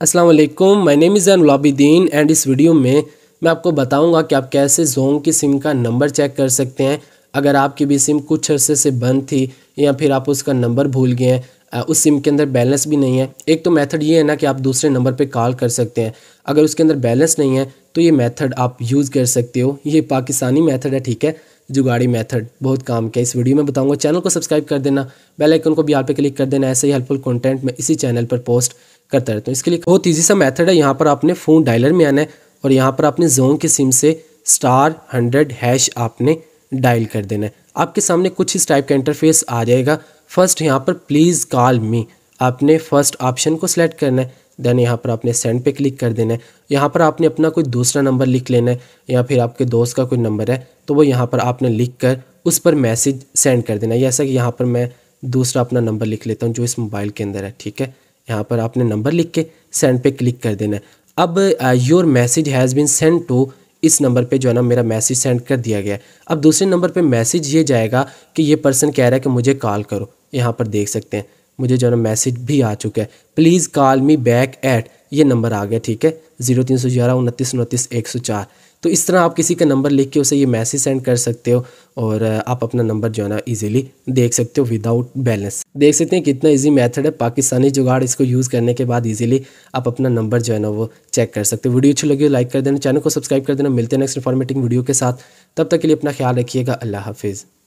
अस्सलाम वालेकुम my name is एन लाबिदीन एंड इस वीडियो में मैं आपको बताऊंगा कि आप कैसे जोंग की सिम का नंबर चेक कर सकते हैं अगर आपकी भी सिम कुछ अरसे से बंद थी या फिर आप उसका नंबर भूल गए हैं उस सिम के अंदर बैलेंस भी नहीं है एक तो मेथड ये है ना कि आप दूसरे नंबर पे कॉल कर सकते हैं अगर उसके अंदर बैलेंस नहीं है तो ये मेथड आप यूज़ कर सकते हो ये पाकिस्तानी मेथड है ठीक है जुगाड़ी मेथड बहुत काम का इस वीडियो में बताऊंगा चैनल को सब्सक्राइब कर देना बेल आइकन को भी आप पे क्लिक कर देना ऐसे ही हेल्पफुल कंटेंट मैं इसी चैनल पर पोस्ट करता रहता हूँ इसके लिए बहुत ईजी सा मेथड है यहाँ पर आपने फ़ोन डायलर में आना है और यहाँ पर आपने जोन की सिम से स्टार हंड्रेड हैश आपने डायल कर देना है आपके सामने कुछ इस टाइप का इंटरफेस आ जाएगा फर्स्ट यहाँ पर प्लीज़ कॉल मी आपने फर्स्ट ऑप्शन को सिलेक्ट करना है देन यहाँ पर आपने सेंड पे क्लिक कर देना है यहाँ पर आपने अपना कोई दूसरा नंबर लिख लेना है या फिर आपके दोस्त का कोई नंबर है तो वो यहाँ पर आपने लिख कर उस पर मैसेज सेंड कर देना है जैसा कि यहाँ पर मैं दूसरा अपना नंबर लिख लेता हूँ जो इस मोबाइल के अंदर है ठीक है यहाँ पर आपने नंबर लिख के सेंड पे क्लिक कर देना है अब your message has been send to इस नंबर पे जो है ना मेरा मैसेज सेंड कर दिया गया है अब दूसरे नंबर पे मैसेज ये जाएगा कि ये पर्सन कह रहा है कि मुझे कॉल करो यहाँ पर देख सकते हैं मुझे जो है ना मैसेज भी आ चुका है please call me back at ये नंबर आ गया ठीक है जीरो तीन सौ ग्यारह उनतीस उनतीस एक सौ चार तो इस तरह आप किसी का नंबर लिख के उसे ये मैसेज सेंड कर सकते हो और आप अपना नंबर जो है ना इजीली देख सकते हो विदाउट बैलेंस देख सकते हैं कितना इजी मेथड है पाकिस्तानी जुगाड़ इसको यूज़ करने के बाद इजीली आप अपना नंबर जो है ना वो चेक कर सकते हो वीडियो अच्छी लगी हो लाइक कर देना चैनल को सब्सक्राइब कर देना मिलते हैं नेक्स्ट इन्फॉर्मेटिंग वीडियो के साथ तब तक के लिए अपना ख्याल रखिएगा अल्लाह हाफिज़